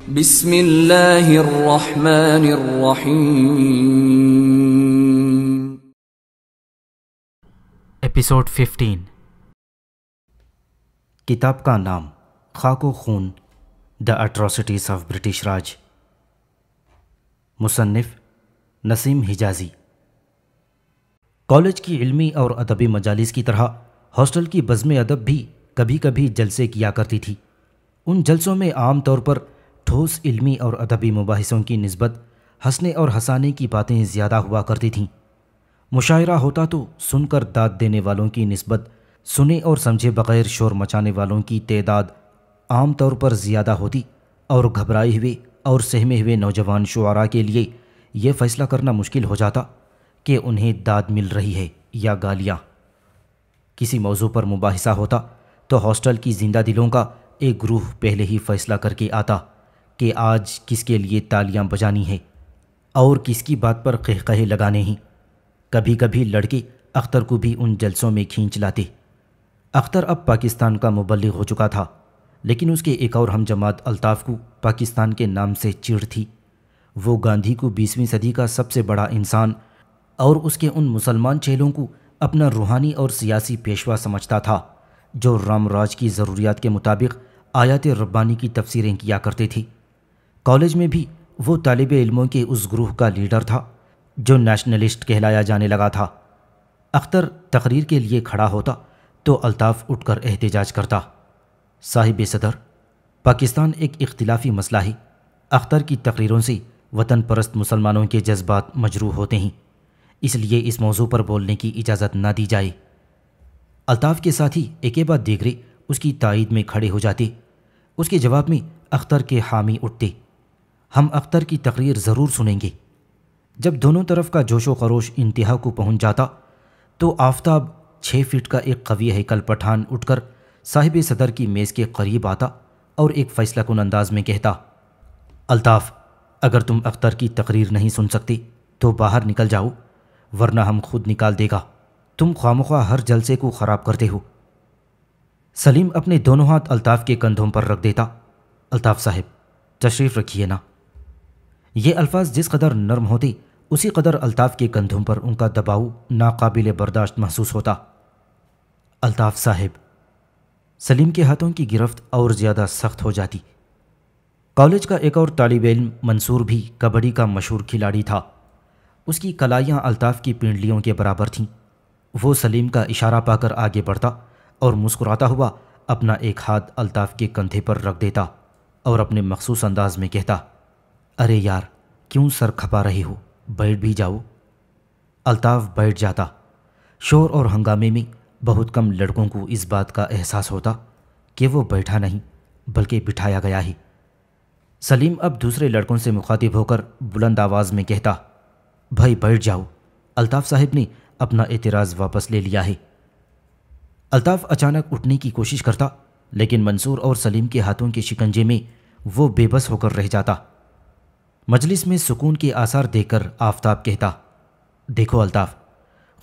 Episode 15 किताब का नाम Khako Khoon the atrocities of British Raj मुसन्फ़ नसीम हिजाजी कॉलेज की इल्मी और अदबी मजालिस की तरह हॉस्टल की बज़म अदब भी कभी कभी जलसे किया करती थी उन जलसों में आम तौर पर ठोस इल्मी और अदबी मुबासों की नस्बत हंसने और हंसाने की बातें ज़्यादा हुआ करती थीं मुशायरा होता तो सुनकर दाद देने वालों की नस्बत सुने और समझे बगैर शोर मचाने वालों की तदाद आम तौर पर ज़्यादा होती और घबराए हुए और सहमे हुए नौजवान शुरा के लिए यह फ़ैसला करना मुश्किल हो जाता कि उन्हें दाद मिल रही है या गालियाँ किसी मौजू पर मुबासा होता तो हॉस्टल की जिंदा दिलों का एक ग्रूह पहले ही फ़ैसला करके आता कि आज किसके लिए तालियां बजानी है और किसकी बात पर कह कहे लगाने हैं कभी कभी लड़के अख्तर को भी उन जलसों में खींच लाते अख्तर अब पाकिस्तान का मुबलिक हो चुका था लेकिन उसके एक और हम जमात अल्ताफ़ को पाकिस्तान के नाम से चिड़ थी वो गांधी को बीसवीं सदी का सबसे बड़ा इंसान और उसके उन मुसलमान चेलों को अपना रूहानी और सियासी पेशवा समझता था जो रामराज की ज़रूरियात के मुताबिक आयात रब्बानी की तफसीरें किया करते थी कॉलेज में भी वो तालब इलमों के उस ग्रूह का लीडर था जो नेशनलिस्ट कहलाया जाने लगा था अख्तर तकरीर के लिए खड़ा होता तो अल्ताफ़ उठकर एहतजाज करता साहिब सदर पाकिस्तान एक इख्तलाफी मसला है अख्तर की तकरीरों से वतन परस्त मुसलमानों के जज्बात मजरू होते हैं इसलिए इस मौजू पर बोलने की इजाज़त ना दी जाए अल्ताफ़ के साथ ही एक बाद देगरे उसकी तइद में खड़े हो जाते उसके जवाब में अख्तर के हामी उठते हम अख्तर की तकरीर ज़रूर सुनेंगे जब दोनों तरफ का जोशो खरोश इंतहा को पहुंच जाता तो आफ्ताब छः फीट का एक कवी हैकल पठान उठकर साहिब सदर की मेज़ के करीब आता और एक फ़ैसला कन अंदाज में कहता अल्ताफ़ अगर तुम अख्तर की तकरीर नहीं सुन सकते तो बाहर निकल जाओ वरना हम खुद निकाल देगा तुम खामखा हर जलसे को ख़राब करते हो सलीम अपने दोनों हाथ अल्ताफ़ के कंधों पर रख देता अल्ताफ़ साहब तशरीफ़ रखिए ना ये अल्फाज जिस कदर नर्म होती उसी कदर अलताफ़ के कंधों पर उनका दबाव नाकाबिल बर्दाश्त महसूस होता अलताफ़ साहिब सलीम के हाथों की गिरफ्त और ज़्यादा सख्त हो जाती कॉलेज का एक और तालब इम मंसूर भी कबड्डी का मशहूर खिलाड़ी था उसकी कलाइयाँ अलताफ की पिंडलियों के बराबर थीं वो सलीम का इशारा पाकर आगे बढ़ता और मुस्कुराता हुआ अपना एक हाथ अलताफ के कंधे पर रख देता और अपने मखसूस अंदाज में कहता अरे यार क्यों सर खपा रहे हो बैठ भी जाओ अल्ताफ बैठ जाता शोर और हंगामे में बहुत कम लड़कों को इस बात का एहसास होता कि वो बैठा नहीं बल्कि बिठाया गया ही सलीम अब दूसरे लड़कों से मुखातिब होकर बुलंद आवाज़ में कहता भाई बैठ जाओ अल्ताफ़ साहब ने अपना एतराज़ वापस ले लिया है अल्ताफ़ अचानक उठने की कोशिश करता लेकिन मंसूर और सलीम के हाथों के शिकंजे में वो बेबस होकर रह जाता मजलिस में सुकून के आसार देकर आफताब कहता देखो अल्ताफ़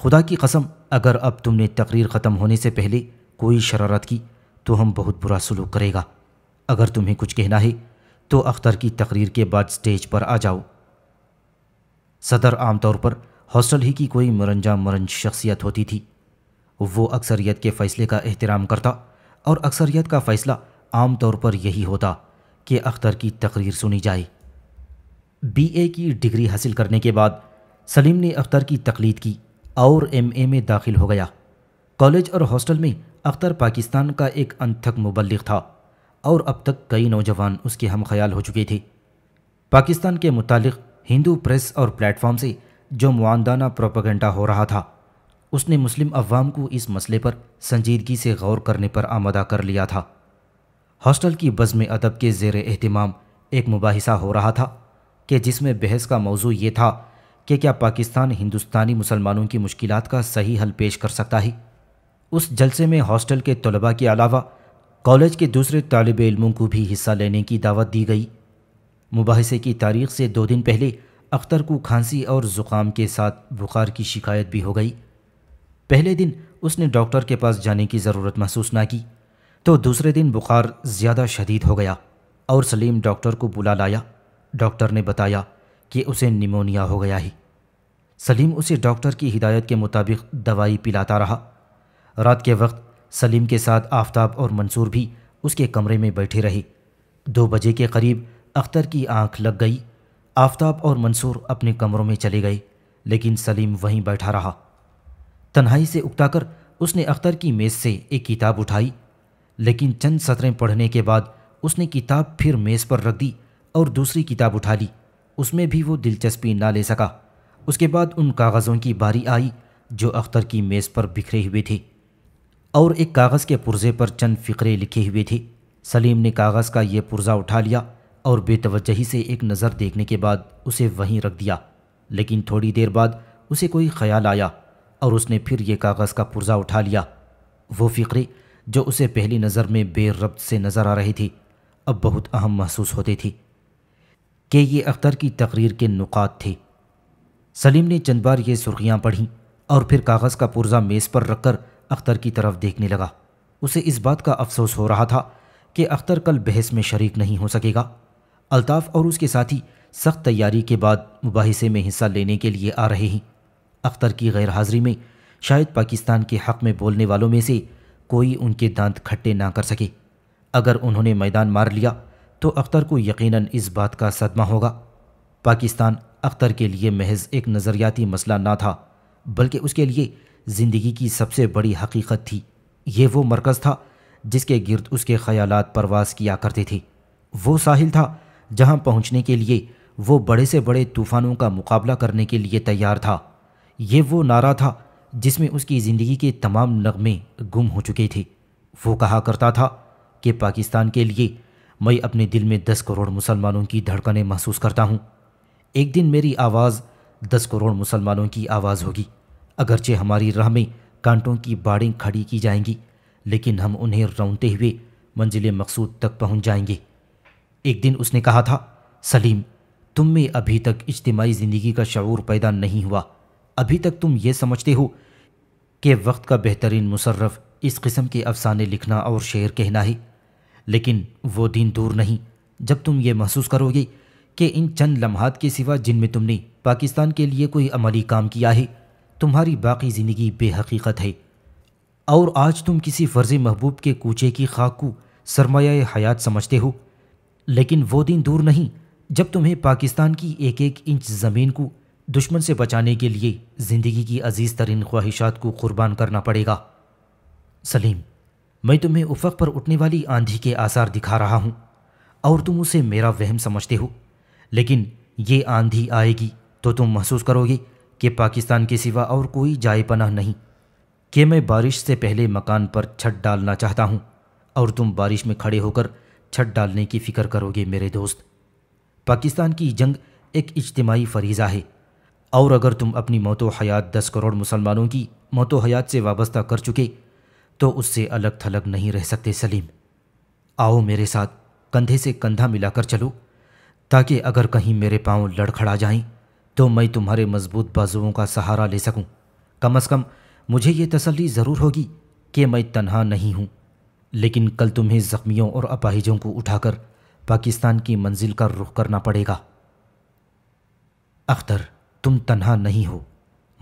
खुदा की कसम अगर अब तुमने तकरीर ख़त्म होने से पहले कोई शरारत की तो हम बहुत बुरा सलूक करेगा अगर तुम्हें कुछ कहना है तो अख्तर की तकरीर के बाद स्टेज पर आ जाओ सदर आमतौर पर हॉस्टल ही की कोई मरंजा मरंज शख्सियत होती थी वो अक्सरियत के फ़ैसले का एहतराम करता और अक्सरियत का फ़ैसला आम तौर पर यही होता कि अख्तर की तकरीर सुनी जाए बीए की डिग्री हासिल करने के बाद सलीम ने अख्तर की तकलीद की और एमए में दाखिल हो गया कॉलेज और हॉस्टल में अख्तर पाकिस्तान का एक अनथक मुबलिक था और अब तक कई नौजवान उसके हम ख्याल हो चुके थे पाकिस्तान के मुतालिक हिंदू प्रेस और प्लेटफॉर्म से जो मुआंदाना प्रोपागेंडा हो रहा था उसने मुस्लिम अवाम को इस मसले पर संजीदगी से गौर करने पर आमदा कर लिया था हॉस्टल की बज़म अदब के जेर अहतमाम एक मुबासा हो रहा था कि जिसमें बहस का मौजू ये था कि क्या पाकिस्तान हिंदुस्तानी मुसलमानों की मुश्किल का सही हल पेश कर सकता है उस जलसे में हॉस्टल के तलबा के अलावा कॉलेज के दूसरे तालब इलमों को भी हिस्सा लेने की दावत दी गई मुबासे की तारीख से दो दिन पहले अख्तर को खांसी और ज़ुकाम के साथ बुखार की शिकायत भी हो गई पहले दिन उसने डॉक्टर के पास जाने की ज़रूरत महसूस ना की तो दूसरे दिन बुखार ज़्यादा शदीद हो गया और सलीम डॉक्टर को बुला लाया डॉक्टर ने बताया कि उसे निमोनिया हो गया ही सलीम उसे डॉक्टर की हिदायत के मुताबिक दवाई पिलाता रहा रात के वक्त सलीम के साथ आफताब और मंसूर भी उसके कमरे में बैठे रहे दो बजे के करीब अख्तर की आंख लग गई आफताब और मंसूर अपने कमरों में चले गए लेकिन सलीम वहीं बैठा रहा तन्हाई से उकताकर उसने अख्तर की मेज़ से एक किताब उठाई लेकिन चंद सतरें पढ़ने के बाद उसने किताब फिर मेज़ पर रख दी और दूसरी किताब उठा ली उसमें भी वो दिलचस्पी ना ले सका उसके बाद उन कागज़ों की बारी आई जो अख्तर की मेज़ पर बिखरे हुए थे और एक कागज़ के पुर्जे पर चंद फ़िक्रे लिखे हुए थे सलीम ने कागज़ का ये पुर्जा उठा लिया और बेतवजही से एक नज़र देखने के बाद उसे वहीं रख दिया लेकिन थोड़ी देर बाद उसे कोई ख्याल आया और उसने फिर ये कागज़ का पुर्जा उठा लिया वो फ़िक्रे जो उसे पहली नज़र में बेरब से नज़र आ रही थी अब बहुत अहम महसूस होती थी कि ये अख्तर की तकरीर के नुकात थे सलीम ने चंद बार ये सुर्खियाँ पढ़ीं और फिर कागज़ का पुर्जा मेज़ पर रखकर अख्तर की तरफ देखने लगा उसे इस बात का अफसोस हो रहा था कि अख्तर कल बहस में शरीक नहीं हो सकेगा अल्ताफ़ और उसके साथी सख्त तैयारी के बाद मुबासे में हिस्सा लेने के लिए आ रहे हैं अख्तर की गैर हाज़िरी में शायद पाकिस्तान के हक़ में बोलने वालों में से कोई उनके दांत खट्टे ना कर सके अगर उन्होंने मैदान मार लिया तो अख्तर को यकीनन इस बात का सदमा होगा पाकिस्तान अख्तर के लिए महज एक नज़रियाती मसला ना था बल्कि उसके लिए ज़िंदगी की सबसे बड़ी हकीकत थी ये वो मरकज़ था जिसके गिरद उसके ख्याल परवास किया करते थे वो साहिल था जहाँ पहुँचने के लिए वो बड़े से बड़े तूफ़ानों का मुकाबला करने के लिए तैयार था ये वो नारा था जिसमें उसकी ज़िंदगी के तमाम नगमे गुम हो चुके थे वो कहा करता था कि पाकिस्तान के लिए मैं अपने दिल में दस करोड़ मुसलमानों की धड़कनें महसूस करता हूँ एक दिन मेरी आवाज़ दस करोड़ मुसलमानों की आवाज़ होगी अगरचे हमारी राह में कांटों की बाड़ें खड़ी की जाएंगी लेकिन हम उन्हें रौनते हुए मंजिल मकसूद तक पहुंच जाएंगे एक दिन उसने कहा था सलीम तुम में अभी तक इज्तमाही ज़िंदगी का शूर पैदा नहीं हुआ अभी तक तुम ये समझते हो कि वक्त का बेहतरीन मुशर्रफ इस किस्म के अफसाने लिखना और शेर कहना है लेकिन वो दिन दूर नहीं जब तुम ये महसूस करोगे कि इन चंद लम्हात के सिवा जिनमें तुमने पाकिस्तान के लिए कोई अमली काम किया है तुम्हारी बाकी ज़िंदगी बेहकीकत है और आज तुम किसी फ़र्ज़ महबूब के कूचे की खाक को सरमाया हयात समझते हो लेकिन वो दिन दूर नहीं जब तुम्हें पाकिस्तान की एक एक इंच ज़मीन को दुश्मन से बचाने के लिए ज़िंदगी की अजीज़ तरीन ख्वाहिशात को कुर्बान करना पड़ेगा सलीम मैं तुम्हें उफक पर उठने वाली आंधी के आसार दिखा रहा हूँ और तुम उसे मेरा वहम समझते हो लेकिन ये आंधी आएगी तो तुम महसूस करोगे कि पाकिस्तान के सिवा और कोई जाए पनाह नहीं कि मैं बारिश से पहले मकान पर छत डालना चाहता हूँ और तुम बारिश में खड़े होकर छत डालने की फ़िक्र करोगे मेरे दोस्त पाकिस्तान की जंग एक इज्तमाही फरीज़ा है और अगर तुम अपनी मौत हयात दस करोड़ मुसलमानों की मौत हयात से वाबस्ता कर चुके तो उससे अलग थलग नहीं रह सकते सलीम आओ मेरे साथ कंधे से कंधा मिलाकर चलो ताकि अगर कहीं मेरे पांव लड़खड़ा जाएं तो मैं तुम्हारे मजबूत बाजुओं का सहारा ले सकूं। कम अज़ कम मुझे ये तसल्ली ज़रूर होगी कि मैं तनहा नहीं हूं लेकिन कल तुम्हें ज़ख्मियों और अपाहिजों को उठाकर पाकिस्तान की मंजिल का रुख करना पड़ेगा अख्तर तुम तनहा नहीं हो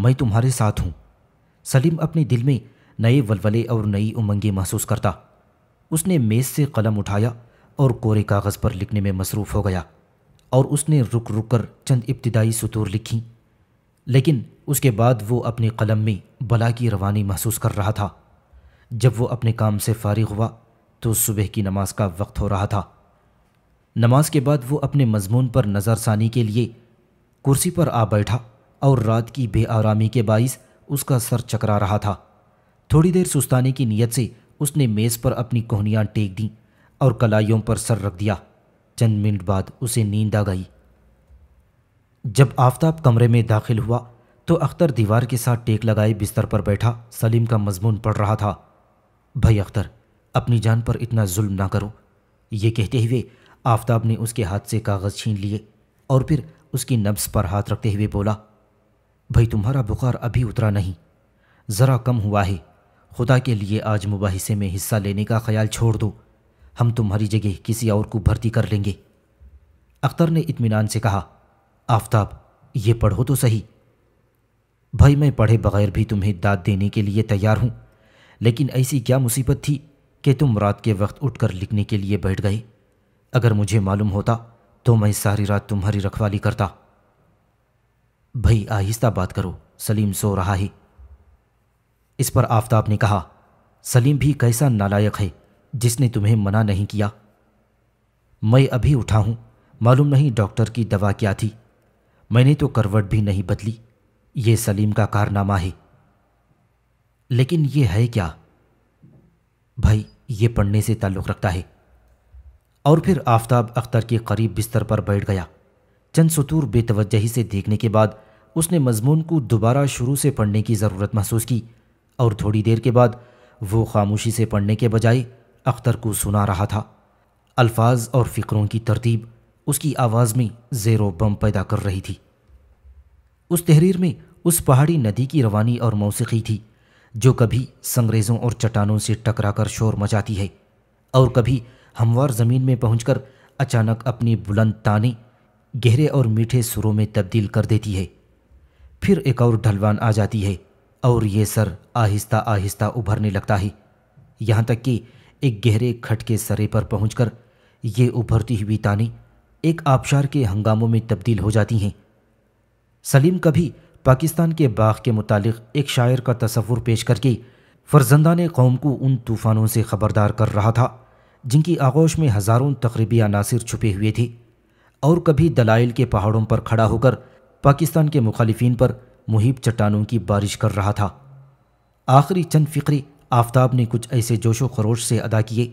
मैं तुम्हारे साथ हूँ सलीम अपने दिल में नए वलवले और नई उमंगें महसूस करता उसने मेज़ से कलम उठाया और कोरे कागज़ पर लिखने में मसरूफ़ हो गया और उसने रुक रुक कर चंद इब्तदाई सतूर लिखी लेकिन उसके बाद वो अपने कलम में बला की रवानी महसूस कर रहा था जब वो अपने काम से फारिग हुआ तो सुबह की नमाज का वक्त हो रहा था नमाज के बाद वो अपने मजमून पर नज़रसानी के लिए कुर्सी पर आ बैठा और रात की आरामी के बायस उसका सर चकरा रहा था थोड़ी देर सुस्ताने की नीयत से उसने मेज़ पर अपनी कोहनियाँ टेक दी और कलाइयों पर सर रख दिया चंद मिनट बाद उसे नींद आ गई जब आफ्ताब कमरे में दाखिल हुआ तो अख्तर दीवार के साथ टेक लगाए बिस्तर पर बैठा सलीम का मजमून पढ़ रहा था भाई अख्तर अपनी जान पर इतना जुल्म ना करो ये कहते हुए आफ्ताब ने उसके हाथ से कागज़ छीन लिए और फिर उसकी नब्स पर हाथ रखते हुए बोला भाई तुम्हारा बुखार अभी उतरा नहीं ज़रा कम हुआ है खुदा के लिए आज मुबाहिसे में हिस्सा लेने का ख्याल छोड़ दो हम तुम्हारी जगह किसी और को भर्ती कर लेंगे अख्तर ने इत्मीनान से कहा आफ्ताब ये पढ़ो तो सही भाई मैं पढ़े बगैर भी तुम्हें दाद देने के लिए तैयार हूँ लेकिन ऐसी क्या मुसीबत थी कि तुम रात के वक्त उठकर लिखने के लिए बैठ गए अगर मुझे मालूम होता तो मैं सारी रात तुम्हारी रखवाली करता भाई आहिस्ता बात करो सलीम सो रहा है इस पर आफ्ताब ने कहा सलीम भी कैसा नालायक है जिसने तुम्हें मना नहीं किया मैं अभी उठा हूं मालूम नहीं डॉक्टर की दवा क्या थी मैंने तो करवट भी नहीं बदली ये सलीम का कारनामा है लेकिन ये है क्या भाई ये पढ़ने से ताल्लुक़ रखता है और फिर आफ्ताब अख्तर के करीब बिस्तर पर बैठ गया चंद सतूर बेतवजही से देखने के बाद उसने मजमून को दोबारा शुरू से पढ़ने की ज़रूरत महसूस की और थोड़ी देर के बाद वो खामोशी से पढ़ने के बजाय अख्तर को सुना रहा था अल्फाज और फ़िक्रों की तरतीब उसकी आवाज़ में ज़ेरो बम पैदा कर रही थी उस तहरीर में उस पहाड़ी नदी की रवानी और मौसीकी थी जो कभी संग्रेज़ों और चट्टानों से टकरा कर शोर मचाती है और कभी हमवार ज़मीन में पहुंचकर अचानक अपनी बुलंद ताने गहरे और मीठे सुरों में तब्दील कर देती है फिर एक और ढलवान आ जाती है और ये सर आहिस्ता आहिस्ता उभरने लगता है यहाँ तक कि एक गहरे खट के सरे पर पहुंचकर ये उभरती हुई ताने एक आबशार के हंगामों में तब्दील हो जाती हैं सलीम कभी पाकिस्तान के बाग के मुतालिक एक शायर का तस्वुर पेश करके ने कौम को उन तूफ़ानों से ख़बरदार कर रहा था जिनकी आगोश में हज़ारों तकरीबी अनासर छुपे हुए थे और कभी दलाइल के पहाड़ों पर खड़ा होकर पाकिस्तान के मुखालिफिन पर मुहिब चट्टानों की बारिश कर रहा था आखिरी चंद फ़िक्रे आफ्ताब ने कुछ ऐसे जोशो खरोश से अदा किए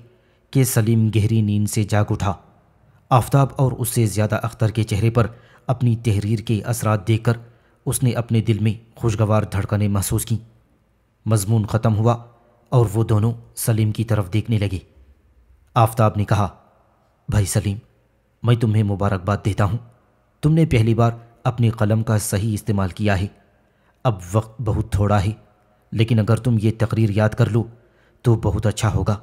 कि सलीम गहरी नींद से जाग उठा आफ्ताब और उससे ज़्यादा अख्तर के चेहरे पर अपनी तहरीर के असरात देखकर उसने अपने दिल में खुशगवार धड़कने महसूस की मजमून ख़त्म हुआ और वो दोनों सलीम की तरफ देखने लगे आफ्ताब ने कहा भाई सलीम मैं तुम्हें मुबारकबाद देता हूँ तुमने पहली बार अपनी कलम का सही इस्तेमाल किया है अब वक्त बहुत थोड़ा है लेकिन अगर तुम ये तकरीर याद कर लो तो बहुत अच्छा होगा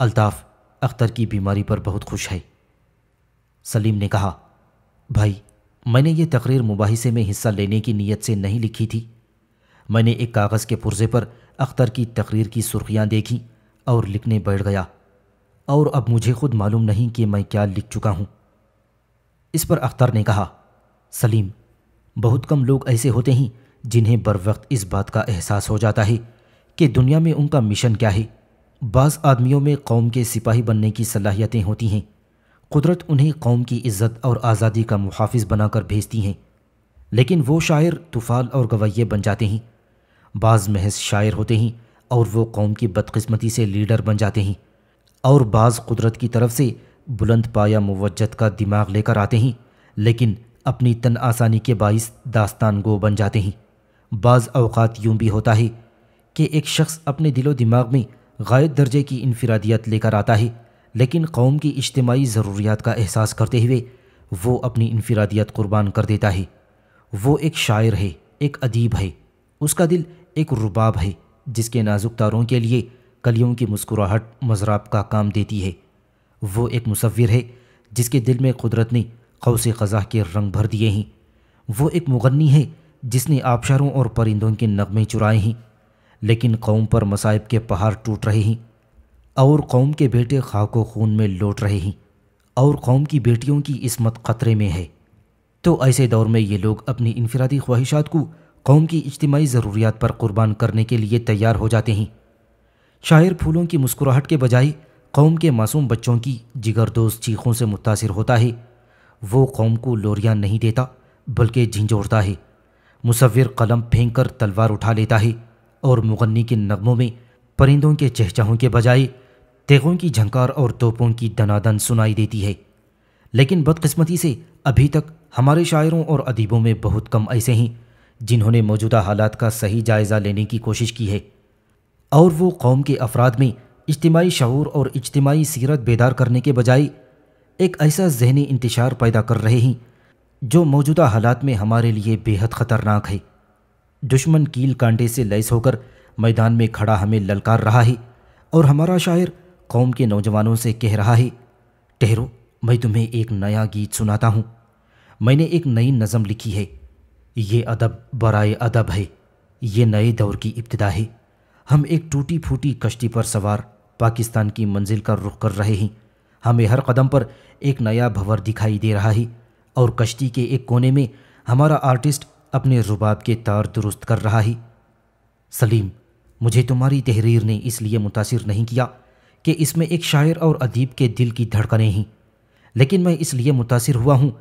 अल्ताफ़ अख्तर की बीमारी पर बहुत खुश है सलीम ने कहा भाई मैंने ये तकरीर मुबाहिसे में हिस्सा लेने की नीयत से नहीं लिखी थी मैंने एक कागज़ के पुर्जे पर अख्तर की तकरीर की सुर्खियाँ देखी और लिखने बैठ गया और अब मुझे खुद मालूम नहीं कि मैं क्या लिख चुका हूँ इस पर अख्तर ने कहा सलीम बहुत कम लोग ऐसे होते हैं जिन्हें बर वक्त इस बात का एहसास हो जाता है कि दुनिया में उनका मिशन क्या है बाज़ आदमियों में कौम के सिपाही बनने की सलाहियतें होती हैं कुदरत उन्हें कौम की इज्जत और आज़ादी का मुहाफ़ बनाकर भेजती हैं लेकिन वो शायर तूफ़ाल और गवैये बन जाते हैं बाज़ महज शायर होते हैं और वो कौम की बदकस्मती से लीडर बन जाते हैं और बाज़ कुदरत की तरफ से बुलंद पाया मुवजत का दिमाग लेकर आते हैं लेकिन अपनी तन आसानी के बायस दास्तान गो बन जाते हैं बाज़ अवकात यूं भी होता है कि एक शख्स अपने दिलो दिमाग में गायद दर्जे की इनफरादियत लेकर आता है लेकिन कौम की इज्तमाही ज़रूरियात का एहसास करते हुए वो अपनी इनफरादियत कुर्बान कर देता है वो एक शायर है एक अदीब है उसका दिल एक रुबाब है जिसके नाजुक तारों के लिए कलियों की मुस्कुराहट मजराब का काम देती है वो एक मुसविर है जिसके दिल में कुदरत ने कौस क़ज़ा के रंग भर दिए हैं वो एक मुगनी है जिसने आबशारों और परिंदों के नगमे चुराए हैं लेकिन कौम पर मसाइब के पहाड़ टूट रहे हैं और कौम के बेटे खाक व खून में लौट रहे हैं और कौम की बेटियों की इसमत ख़तरे में है तो ऐसे दौर में ये लोग अपनी इनफरादी ख्वाहिशात को कौम की इज्तमाही ज़रूरियात पर कुर्बान करने के लिए तैयार हो जाते हैं शायर फूलों की मुस्कुराहट के बजाय कौम के मासूम बच्चों की जिगरदोज चीखों से मुतासर होता है वो कौम को लोरिया नहीं देता बल्कि झिंझोड़ता है मुसविर कलम फेंक कर तलवार उठा लेता है और मुगनी के नगमों में परिंदों के चहचहों के बजाय तेगों की झंकार और तोपों की दनादन सुनाई देती है लेकिन बदकस्मती से अभी तक हमारे शायरों और अदीबों में बहुत कम ऐसे हैं जिन्होंने मौजूदा हालात का सही जायज़ा लेने की कोशिश की है और वो कौम के अफराद में इज्तमाही शूर और इज्तमाही सीरत बेदार करने के बजाय एक ऐसा जहनी इंतशार पैदा कर रहे हैं जो मौजूदा हालात में हमारे लिए बेहद ख़तरनाक है दुश्मन कील कांटे से लैस होकर मैदान में खड़ा हमें ललकार रहा है और हमारा शायर कौम के नौजवानों से कह रहा है ठहरो मैं तुम्हें एक नया गीत सुनाता हूँ मैंने एक नई नज़म लिखी है ये अदब बराए अदब है ये नए दौर की इब्तदा है हम एक टूटी फूटी कश्ती पर सवार पाकिस्तान की मंजिल का रुख कर रहे हैं हमें हर कदम पर एक नया भंवर दिखाई दे रहा है और कश्ती के एक कोने में हमारा आर्टिस्ट अपने रुबाब के तार दुरुस्त कर रहा है सलीम मुझे तुम्हारी तहरीर ने इसलिए मुतासर नहीं किया कि इसमें एक शायर और अदीब के दिल की धड़कनें हैं लेकिन मैं इसलिए मुतासर हुआ हूँ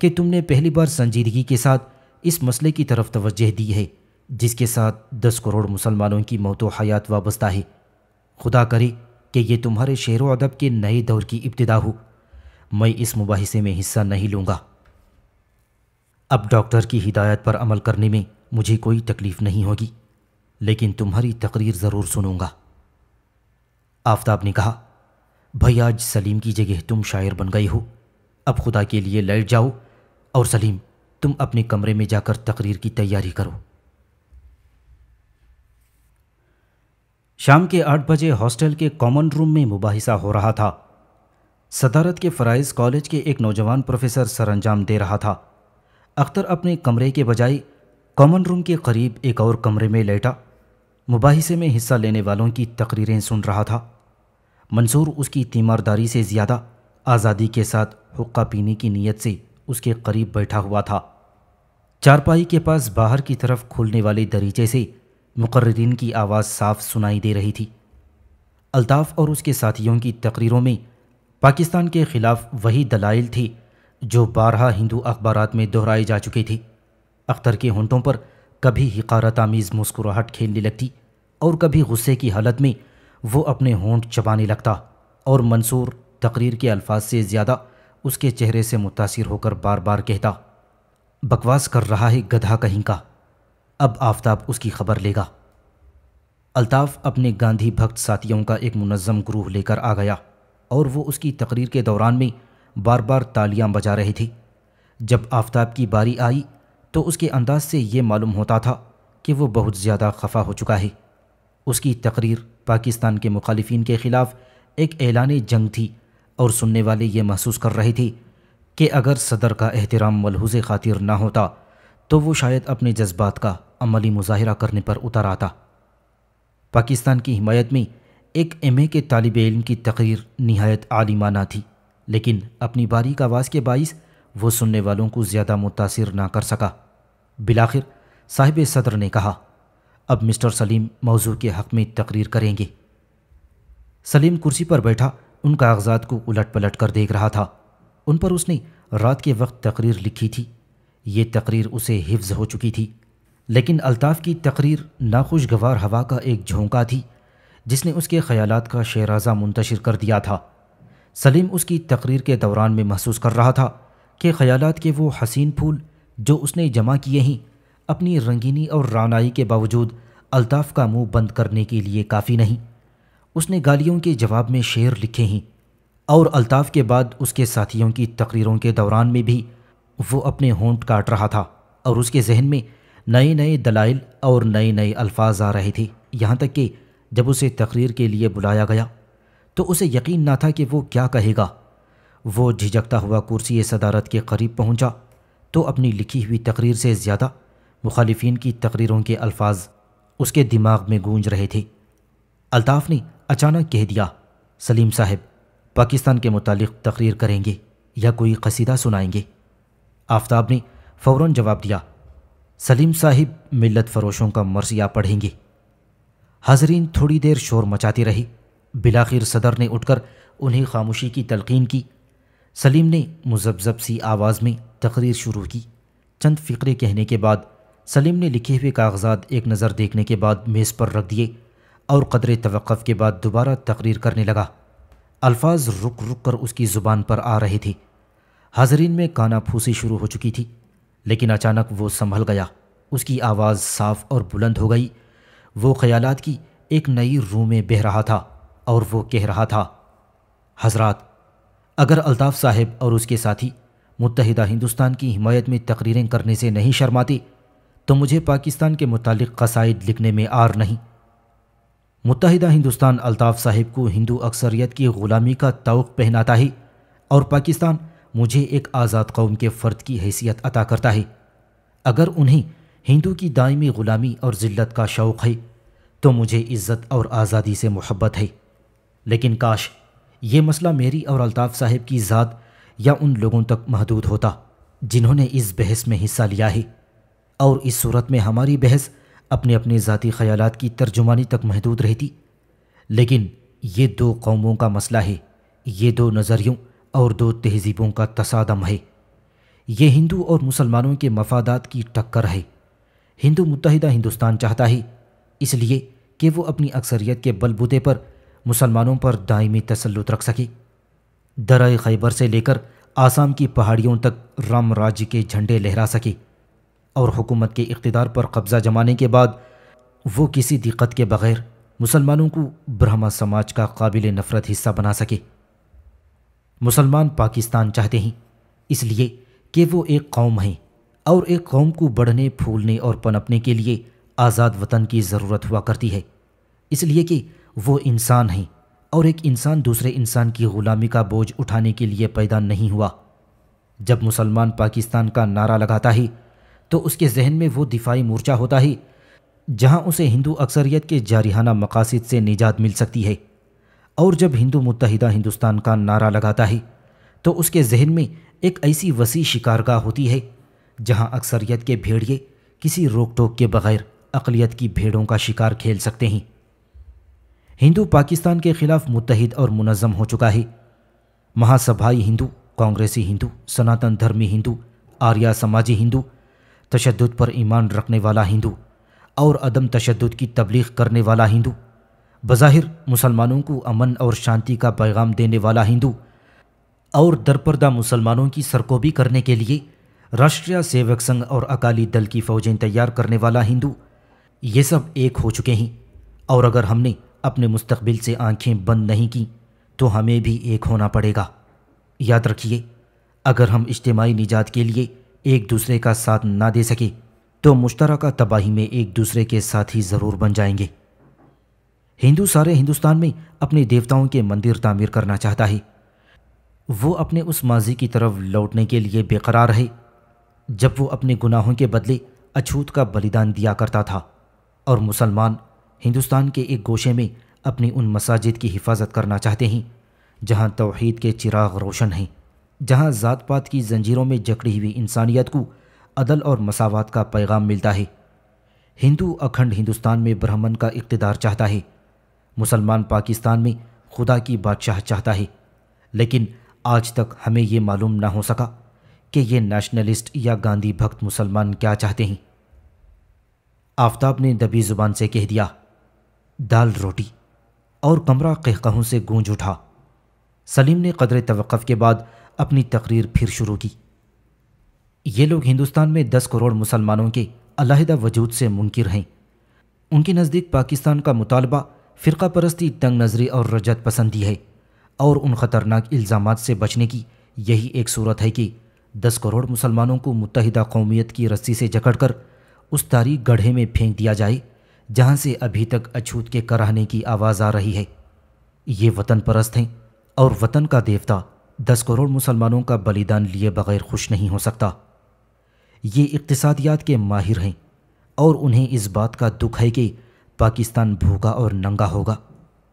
कि तुमने पहली बार संजीदगी के साथ इस मसले की तरफ तवज्जह दी है जिसके साथ दस करोड़ मुसलमानों की मौत व हयात वाबस्ता है खुदा करे कि ये तुम्हारे शेर व अदब के नए दौर की इब्तदा हो मैं इस मुबासे में हिस्सा नहीं लूँगा अब डॉक्टर की हिदायत पर अमल करने में मुझे कोई तकलीफ़ नहीं होगी लेकिन तुम्हारी तकरीर ज़रूर सुनूंगा आफताब ने कहा भाई आज सलीम की जगह तुम शायर बन गई हो अब खुदा के लिए लड़ जाओ और सलीम तुम अपने कमरे में जाकर तकरीर की तैयारी करो शाम के आठ बजे हॉस्टल के कॉमन रूम में मुबाहिसा हो रहा था सदारत के फ़राइज़ कॉलेज के एक नौजवान प्रोफेसर सरंजाम दे रहा था अख्तर अपने कमरे के बजाय कॉमन रूम के करीब एक और कमरे में लेटा मुबाहिसे में हिस्सा लेने वालों की तकरीरें सुन रहा था मंसूर उसकी तीमारदारी से ज़्यादा आज़ादी के साथ हुक्का पीने की नीयत से उसके करीब बैठा हुआ था चारपाई के पास बाहर की तरफ खुलने वाले दरीचे से मुकर्रीन की आवाज़ साफ सुनाई दे रही थी अल्ताफ़ और उसके साथियों की तकरीरों में पाकिस्तान के ख़िलाफ़ वही दलाइल थी जो बारह हिंदू अखबार में दोहराई जा चुकी थी अख्तर के होंठों पर कभी हकारत आमीज़ मुस्कुराहट खेलने लगती और कभी गुस्से की हालत में वो अपने होंठ चबाने लगता और मंसूर तकरीर के अल्फाज से ज़्यादा उसके चेहरे से मुतासर होकर बार बार कहता बकवास कर रहा है गधा कहीं का अब आफ्ताब उसकी खबर लेगा अल्ताफ़ अपने गांधी भक्त साथियों का एक मुनज़म ग्रूह लेकर आ गया और वो उसकी तकरीर के दौरान में बार बार तालियां बजा रही थी जब आफ्ताब की बारी आई तो उसके अंदाज से ये मालूम होता था कि वो बहुत ज़्यादा खफा हो चुका है उसकी तकरीर पाकिस्तान के मुखालफी के ख़िलाफ़ एक ऐलान जंग थी और सुनने वाले ये महसूस कर रहे थे कि अगर सदर का एहतराम मलहूज ख़ातिर ना होता तो वो शायद अपने जज्बात का अमली मुजाहरा करने पर उतर आता पाकिस्तान की हिमायत में एक एम के तालब इलम की तकरीर नहायत आलिमाना थी लेकिन अपनी बारीक आवाज़ के बायस वो सुनने वालों को ज़्यादा मुतासर ना कर सका बिलाखिर साहिब सदर ने कहा अब मिस्टर सलीम मौजू के हक़ में तकरीर करेंगे सलीम कुर्सी पर बैठा उन कागजात को उलट पलट कर देख रहा था उन पर उसने रात के वक्त तकरीर लिखी थी ये तकरीर उसे हिफ्ज हो चुकी थी लेकिन अल्ताफ़ की तकरीर नाखुशगवार हवा का एक झोंका थी जिसने उसके ख्यालात का शेराजा मुंतशर कर दिया था सलीम उसकी तकरीर के दौरान में महसूस कर रहा था कि ख्यालात के वो हसीन फूल जो उसने जमा किए हैं अपनी रंगीनी और रानाई के बावजूद अल्ताफ़ का मुंह बंद करने के लिए काफ़ी नहीं उसने गालियों के जवाब में शेर लिखे हैं और अल्ताफ़ के बाद उसके साथियों की तकरीरों के दौरान में भी वो अपने होंठ काट रहा था और उसके जहन में नए नए दलाइल और नए नए अल्फाज आ रहे थे यहाँ तक कि जब उसे तकरीर के लिए बुलाया गया तो उसे यकीन ना था कि वो क्या कहेगा वो झिझकता हुआ कुर्सी सदारत के करीब पहुँचा तो अपनी लिखी हुई तकरीर से ज़्यादा मुखालिफिन की तकरीरों के अल्फाज उसके दिमाग में गूंज रहे थे अल्ताफ़ ने अचानक कह दिया सलीम साहब पाकिस्तान के मुतालिक तकरीर करेंगे या कोई कसीदा सुनाएंगे आफ्ताब ने फ़ौर जवाब दिया सलीम साहिब मिल्लत फरोशों का मरसिया पढ़ेंगे हाजरीन थोड़ी देर शोर मचाती रही बिलाखिर सदर ने उठकर उन्हें खामोशी की तलकीन की सलीम ने मुजब्जब सी आवाज़ में तकरीर शुरू की चंद फ़िक्रे कहने के बाद सलीम ने लिखे हुए कागजात एक नज़र देखने के बाद मेज़ पर रख दिए और कदर तवक़ के बाद दोबारा तकरीर करने लगा अल्फाज रुक रुक कर उसकी ज़ुबान पर आ रहे थे हाजरीन में कानाफूसी शुरू हो चुकी थी लेकिन अचानक वो संभल गया उसकी आवाज़ साफ और बुलंद हो गई वो ख्यालात की एक नई रूह में बह रहा था और वो कह रहा था हजरात अगर अल्ताफ़ साहब और उसके साथी मुतहदा हिंदुस्तान की हिमायत में तकरीरें करने से नहीं शर्माते तो मुझे पाकिस्तान के मुतालिक कसाइद लिखने में आर नहीं मुतहदा हिंदुस्तान अल्ताफ़ साहिब को हिंदू अक्सरियत की ग़ुलामी का तोक़ पहनाता है और पाकिस्तान मुझे एक आज़ाद कौम के फ़र्द की हैसियत अता करता है अगर उन्हें हिंदू की दायमी ग़ुलामी और ज़िल्त का शौक़ है तो मुझे इज़्ज़त और आज़ादी से मोहब्बत है लेकिन काश ये मसला मेरी और अल्ताफ़ साहब की ज़ात या उन लोगों तक महदूद होता जिन्होंने इस बहस में हिस्सा लिया है और इस सूरत में हमारी बहस अपने अपने ज़ाती ख्याल की तर्जुमानी तक महदूद रहती लेकिन ये दो कौमों का मसला है ये दो नज़रियों और दो तहजीबों का तसादम है ये हिंदू और मुसलमानों के मफादात की टक्कर है हिंदू मुतहदा हिंदुस्तान चाहता है इसलिए कि वो अपनी अक्सरियत के बलबूते पर मुसलमानों पर दायमी तसलुत रख सके दरए खैबर से लेकर आसाम की पहाड़ियों तक राम राज्य के झंडे लहरा सके और हुकूमत के इकतदार पर कब्ज़ा जमाने के बाद वो किसी दिक्कत के बगैर मुसलमानों को ब्रह्मा समाज का काबिल नफरत हिस्सा बना सके मुसलमान पाकिस्तान चाहते हैं इसलिए कि वो एक कौम है और एक कौम को बढ़ने फूलने और पनपने के लिए आज़ाद वतन की ज़रूरत हुआ करती है इसलिए कि वो इंसान हैं और एक इंसान दूसरे इंसान की ग़ुलामी का बोझ उठाने के लिए पैदा नहीं हुआ जब मुसलमान पाकिस्तान का नारा लगाता है तो उसके जहन में वो दिफाई मोर्चा होता है जहां उसे हिंदू अक्सरियत के जारिहाना मकासद से निजात मिल सकती है और जब हिंदू मुतहदा हिंदुस्तान का नारा लगाता है तो उसके जहन में एक ऐसी वसी शिकारगाह होती है जहां अक्सरियत के भेड़िए किसी रोक टोक के बगैर अकलीत की भेड़ों का शिकार खेल सकते हैं हिंदू पाकिस्तान के खिलाफ मुतहद और मुनज़म हो चुका है महासभाई हिंदू कांग्रेसी हिंदू सनातन धर्मी हिंदू आर्या समाजी हिंदू तशद पर ईमान रखने वाला हिंदू और अदम तशद की तबलीग करने वाला हिंदू बज़ाहिर मुसलमानों को अमन और शांति का पैगाम देने वाला हिंदू और दरपर्दा मुसलमानों की सरकोबी करने के लिए राष्ट्रीय सेवक संघ और अकाली दल की फ़ौजें तैयार करने वाला हिंदू ये सब एक हो चुके हैं और अगर हमने अपने मुस्तबिल से आंखें बंद नहीं की तो हमें भी एक होना पड़ेगा याद रखिए अगर हम इज्तमाही निजात के लिए एक दूसरे का साथ ना दे सके तो मुश्तरका तबाही में एक दूसरे के साथ ही ज़रूर बन जाएंगे हिंदू सारे हिंदुस्तान में अपने देवताओं के मंदिर तामीर करना चाहता है वो अपने उस माजी की तरफ लौटने के लिए बेकरार है जब वो अपने गुनाहों के बदले अछूत का बलिदान दिया करता था और मुसलमान हिंदुस्तान के एक गोशे में अपनी उन मसाजिद की हिफाजत करना चाहते हैं जहां तोहहीद के चिराग रोशन हैं जहां ज़ात पात की जंजीरों में जकड़ी हुई इंसानियत को अदल और मसावत का पैगाम मिलता है हिंदू अखंड हिंदुस्तान में ब्राह्मण का इकतदार चाहता है मुसलमान पाकिस्तान में खुदा की बादशाह चाहता है लेकिन आज तक हमें ये मालूम ना हो सका कि ये नेशनलिस्ट या गांधी भक्त मुसलमान क्या चाहते हैं आफ्ताब ने दबी ज़ुबान से कह दिया दाल रोटी और कमरा कहकहों से गूंज उठा सलीम ने कदर तवक़ के बाद अपनी तकरीर फिर शुरू की ये लोग हिंदुस्तान में दस करोड़ मुसलमानों के अलहदा वजूद से मुनकर हैं उनके नज़दीक पाकिस्तान का मुतालबा फ़िरका परस्ती तंग नज़री और रजत पसंदी है और उन ख़तरनाक इल्ज़ाम से बचने की यही एक सूरत है कि दस करोड़ मुसलमानों को मुतहदा कौमियत की रस्सी से जकड़ कर उस तारीख गढ़े में फेंक दिया जाए जहाँ से अभी तक अछूत के कराहने की आवाज़ आ रही है ये वतन परस्त हैं और वतन का देवता दस करोड़ मुसलमानों का बलिदान लिए बगैर खुश नहीं हो सकता ये इकतसादियात के माहिर हैं और उन्हें इस बात का दुख है कि पाकिस्तान भूखा और नंगा होगा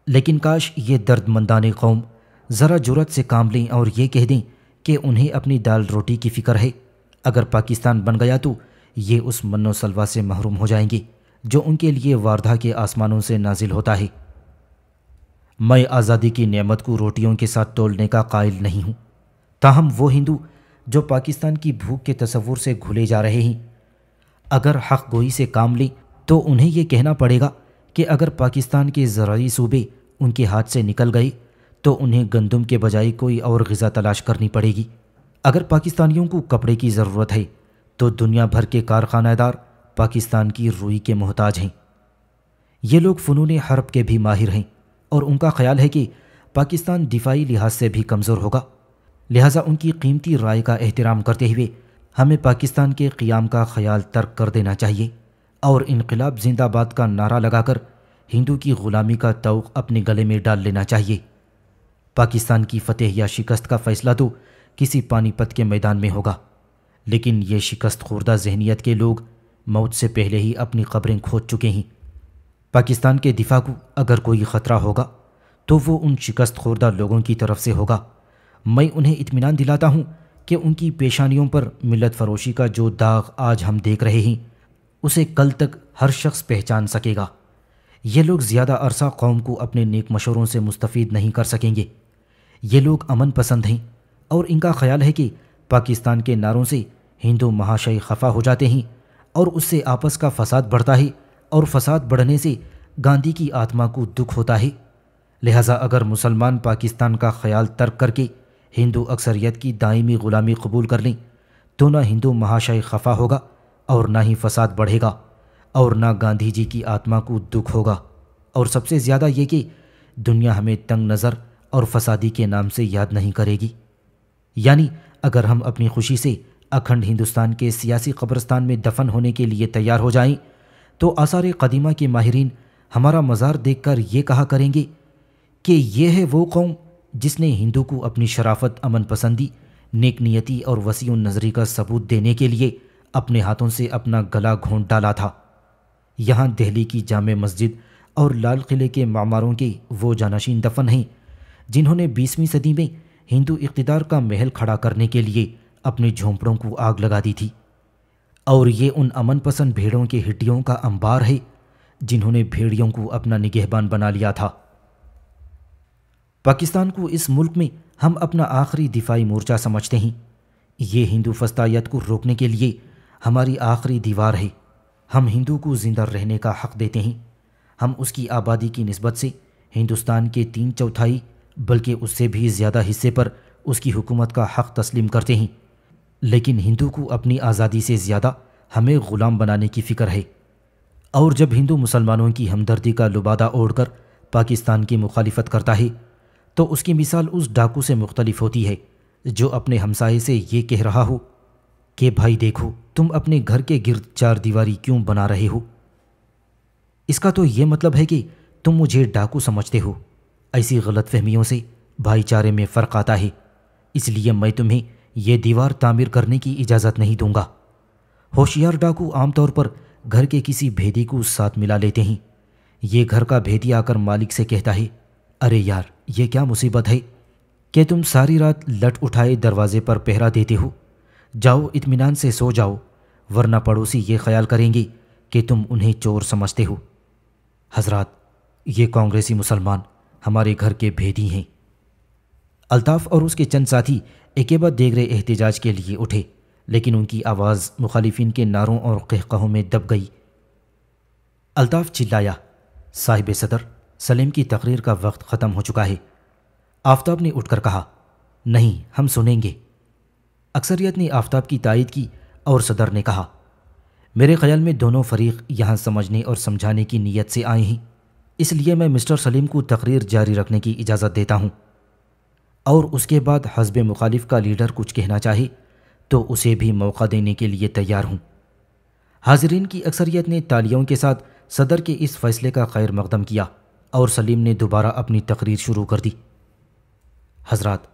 लेकिन काश ये दर्द मंदानी कौम ज़रा जुरत से काम लें और ये कह दें कि उन्हें अपनी दाल रोटी की फ़िक्र है अगर पाकिस्तान बन गया तो ये उस मनो सलवा से महरूम हो जाएंगे जो उनके लिए वारधा के आसमानों से नाजिल होता है मैं आज़ादी की नेमत को रोटियों के साथ तोलने का कायल नहीं हूँ ताहम वो हिंदू जो पाकिस्तान की भूख के तस्वूर से घुले जा रहे हैं अगर हक गोई से काम लें तो उन्हें ये कहना पड़ेगा कि अगर पाकिस्तान के ज़रूरी सूबे उनके हाथ से निकल गए तो उन्हें गंदम के बजाय कोई और गज़ा तलाश करनी पड़ेगी अगर पाकिस्तानियों को कपड़े की ज़रूरत है तो दुनिया भर के कारखानादार पाकिस्तान की रुई के मोहताज हैं ये लोग फ़नून हरब के भी माहिर हैं और उनका ख्याल है कि पाकिस्तान दिफाई लिहाज से भी कमज़ोर होगा लिहाजा उनकी कीमती राय का एहतराम करते हुए हमें पाकिस्तान के क़्याम का ख्याल तर्क कर देना चाहिए और इनकलाब जिंदाबाद का नारा लगाकर हिंदू की ग़ुलामी का तोक़ अपने गले में डाल लेना चाहिए पाकिस्तान की फतेह या शिकस्त का फ़ैसला तो किसी पानीपत के मैदान में होगा लेकिन ये शिकस्त खुर्दा जहनीत के लोग मौत से पहले ही अपनी खबरें खोज चुके हैं पाकिस्तान के दिफा को अगर कोई ख़तरा होगा तो वो उन शिकस्त खुर्दा लोगों की तरफ से होगा मैं उन्हें इतमान दिलाता हूँ कि उनकी पेशानियों पर मिलत फरोशी का जो दाग आज हम देख रहे हैं उसे कल तक हर शख्स पहचान सकेगा ये लोग ज़्यादा अरसा कौम को अपने नेक मशोरों से मुस्तफ़ नहीं कर सकेंगे ये लोग अमन पसंद हैं और इनका ख्याल है कि पाकिस्तान के नारों से हिंदू महाशय खफा हो जाते हैं और उससे आपस का फसाद बढ़ता है और फसाद बढ़ने से गांधी की आत्मा को दुख होता है लिहाजा अगर मुसलमान पाकिस्तान का ख्याल तर्क करके हिंदू अक्सरियत की दायमी ग़ुलामी कबूल कर लें तो ना हिंदू महाशय खफा होगा और ना ही फसाद बढ़ेगा और ना गांधी जी की आत्मा को दुख होगा और सबसे ज़्यादा ये कि दुनिया हमें तंग नज़र और फसादी के नाम से याद नहीं करेगी यानी अगर हम अपनी खुशी से अखंड हिंदुस्तान के सियासी कब्रस्तान में दफन होने के लिए तैयार हो जाएं, तो आसार कदीमा के माहरीन हमारा मज़ार देख कर ये कहा करेंगे कि ये है वो कौम जिसने हिंदू को अपनी शराफत अमन पसंदी नेकनीयती और वसी नजरी का सबूत देने के लिए अपने हाथों से अपना गला घोंट डाला था यहाँ दिल्ली की जाम मस्जिद और लाल किले के मामारों के वो जानशीन दफन हैं जिन्होंने बीसवीं सदी में हिंदू इकतदार का महल खड़ा करने के लिए अपने झोंपड़ों को आग लगा दी थी और ये उन अमन पसंद भेड़ों के हिटियों का अंबार है जिन्होंने भेड़ियों को अपना निगहबान बना लिया था पाकिस्तान को इस मुल्क में हम अपना आखिरी दिफाई मोर्चा समझते हैं ये हिंदू फस्तायत को रोकने के लिए हमारी आखिरी दीवार है हम हिंदू को जिंदा रहने का हक देते हैं हम उसकी आबादी की नस्बत से हिंदुस्तान के तीन चौथाई बल्कि उससे भी ज़्यादा हिस्से पर उसकी हुकूमत का हक तस्लीम करते हैं लेकिन हिंदू को अपनी आज़ादी से ज़्यादा हमें ग़ुलाम बनाने की फ़िक्र है और जब हिंदू मुसलमानों की हमदर्दी का लुबादा ओढ़कर पाकिस्तान की मुखालफत करता है तो उसकी मिसाल उस डाकू से मुख्तलिफ होती है जो अपने हमसाए से ये कह रहा हो कि भाई देखो तुम अपने घर के गिरद चार दीवारी क्यों बना रहे हो इसका तो ये मतलब है कि तुम मुझे डाकू समझते हो ऐसी गलत फहमियों से भाईचारे में फ़र्क आता है इसलिए मैं तुम्हें यह दीवार तामीर करने की इजाज़त नहीं दूंगा होशियार डाकू आमतौर पर घर के किसी भेदी को साथ मिला लेते हैं ये घर का भेदी आकर मालिक से कहता है अरे यार ये क्या मुसीबत है कि तुम सारी रात लट उठाए दरवाजे पर पहरा देते हो जाओ इतमान से सो जाओ वरना पड़ोसी ये ख्याल करेंगे कि तुम उन्हें चोर समझते हो हजरत ये कांग्रेसी मुसलमान हमारे घर के भेदी हैं अल्ताफ़ और उसके चंद साथी एकेबा देगरे एहतजाज के लिए उठे लेकिन उनकी आवाज़ मुखालिफिन के नारों और कहकहों में दब गई अल्ताफ़ चिल्लाया साहिब सदर सलीम की तकरीर का वक्त ख़त्म हो चुका है आफ्ताब ने उठकर कहा नहीं हम सुनेंगे अक्सरियत ने आफ्ताब की तायद की और सदर ने कहा मेरे ख्याल में दोनों फरीक यहाँ समझने और समझाने की नीयत से आए हैं इसलिए मैं मिस्टर सलीम को तकरीर जारी रखने की इजाज़त देता हूँ और उसके बाद हजब मुखालिफ का लीडर कुछ कहना चाहे तो उसे भी मौका देने के लिए तैयार हूँ हाजरीन की अक्सरियत ने तालियों के साथ सदर के इस फैसले का खैर मकदम किया और सलीम ने दोबारा अपनी तकरीर शुरू कर दी हजरात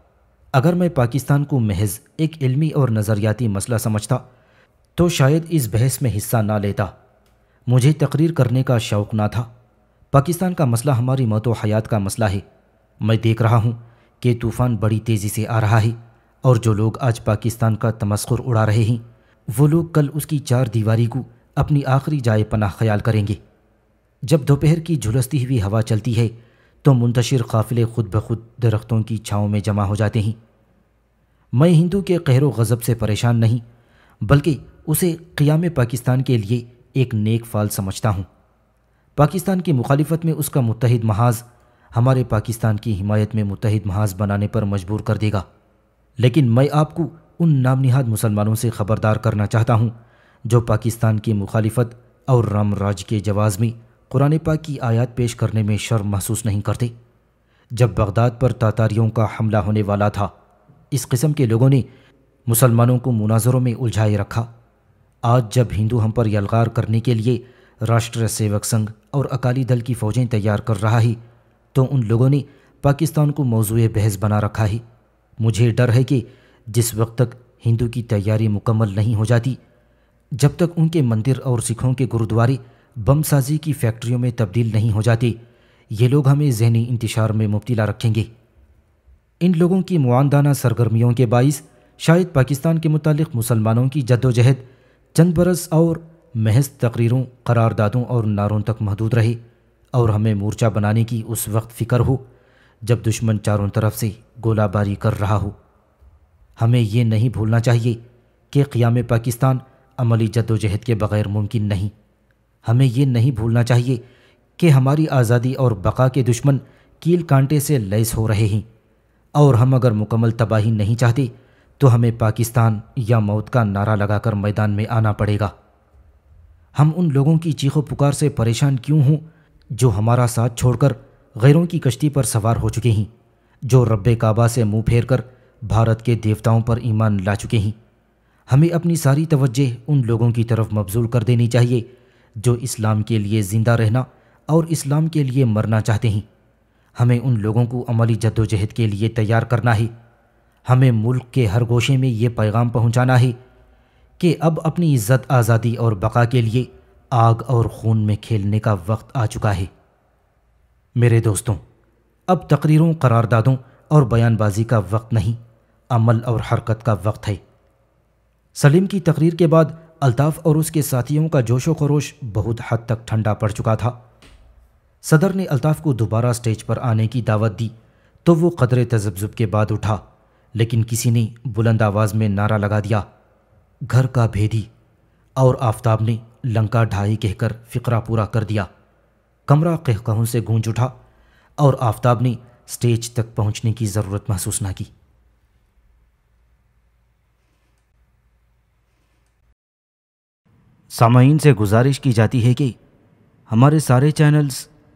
अगर मैं पाकिस्तान को महज एक इल्मी और नज़रियाती मसला समझता तो शायद इस बहस में हिस्सा ना लेता मुझे तकरीर करने का शौक़ ना था पाकिस्तान का मसला हमारी मौत हयात का मसला है मैं देख रहा हूँ कि तूफ़ान बड़ी तेज़ी से आ रहा है और जो लोग आज पाकिस्तान का तमस्कुर उड़ा रहे हैं वो लोग कल उसकी चार दीवारी को अपनी आखिरी जाए पनाह ख्याल करेंगे जब दोपहर की झुलसती हुई हवा चलती है तो मुंतशिर काफिले खुद ब खुद दरख्तों की छाँव में जमा हो जाते हैं मैं हिंदू के कहर गज़ब से परेशान नहीं बल्कि उसे क़ियाम पाकिस्तान के लिए एक नेक फाल समझता हूँ पाकिस्तान की मुखालफत में उसका मुतहद महाज हमारे पाकिस्तान की हिमायत में मुतहद महाज बनाने पर मजबूर कर देगा लेकिन मैं आपको उन नाम निहाद मुसलमानों से ख़बरदार करना चाहता हूँ जो पाकिस्तान की मुखालफत और राम राज के जवाज़ में कुरान पाक की आयात पेश करने में शर्म महसूस नहीं करते जब बगदाद पर तातारियों का हमला होने वाला था इस किस्म के लोगों ने मुसलमानों को मुनाजरों में उलझाए रखा आज जब हिंदू हम पर यलगार करने के लिए राष्ट्र सेवक संघ और अकाली दल की फ़ौजें तैयार कर रहा है तो उन लोगों ने पाकिस्तान को मौजू बहस बना रखा है मुझे डर है कि जिस वक्त तक हिंदू की तैयारी मुकम्मल नहीं हो जाती जब तक उनके मंदिर और सिखों के गुरुद्वारे बमसाजी की फैक्ट्रियों में तब्दील नहीं हो जाते ये लोग हमें जहनी इंतशार में मुबतला रखेंगे इन लोगों की मुआंदाना सरगर्मियों के बायस शायद पाकिस्तान के मुतालिक मुसलमानों की जद्दोजहद चंद बरस और महज तकरीरों करारदादों और नारों तक महदूद रही और हमें मोर्चा बनाने की उस वक्त फ़िक्र हो जब दुश्मन चारों तरफ से गोलाबारी कर रहा हो हमें ये नहीं भूलना चाहिए कि क़्याम पाकिस्तान अमली जद्दोजहद के बग़ैर मुमकिन नहीं हमें ये नहीं भूलना चाहिए कि हमारी आज़ादी और बका के दुश्मन कील कांटे से लैस हो रहे हैं और हम अगर मुकम्मल तबाही नहीं चाहते तो हमें पाकिस्तान या मौत का नारा लगाकर मैदान में आना पड़ेगा हम उन लोगों की चीखों पुकार से परेशान क्यों हों जो हमारा साथ छोड़कर गैरों की कश्ती पर सवार हो चुके हैं जो रब काबा से मुंह फेर कर भारत के देवताओं पर ईमान ला चुके हैं हमें अपनी सारी तवज्जह उन लोगों की तरफ मबजूल कर देनी चाहिए जो इस्लाम के लिए ज़िंदा रहना और इस्लाम के लिए मरना चाहते हैं हमें उन लोगों को अमली जद्दोजहद के लिए तैयार करना ही हमें मुल्क के हर गोशे में ये पैगाम पहुंचाना ही कि अब अपनी इज्जत आज़ादी और बका के लिए आग और खून में खेलने का वक्त आ चुका है मेरे दोस्तों अब तकरीरों करारदादों और बयानबाजी का वक्त नहीं अमल और हरकत का वक्त है सलीम की तकरीर के बाद अल्ताफ़ और उसके साथियों का जोशो खरोश बहुत हद तक ठंडा पड़ चुका था सदर ने अल्ताफ़ को दोबारा स्टेज पर आने की दावत दी तो वो क़दरे तजब्जुब के बाद उठा लेकिन किसी ने बुलंद आवाज़ में नारा लगा दिया घर का भेदी और आफताब ने लंका ढाई कहकर फ़िक्रा पूरा कर दिया कमरा कहकहों से गूंज उठा और आफताब ने स्टेज तक पहुंचने की ज़रूरत महसूस ना की सामाइन से गुजारिश की जाती है कि हमारे सारे चैनल्स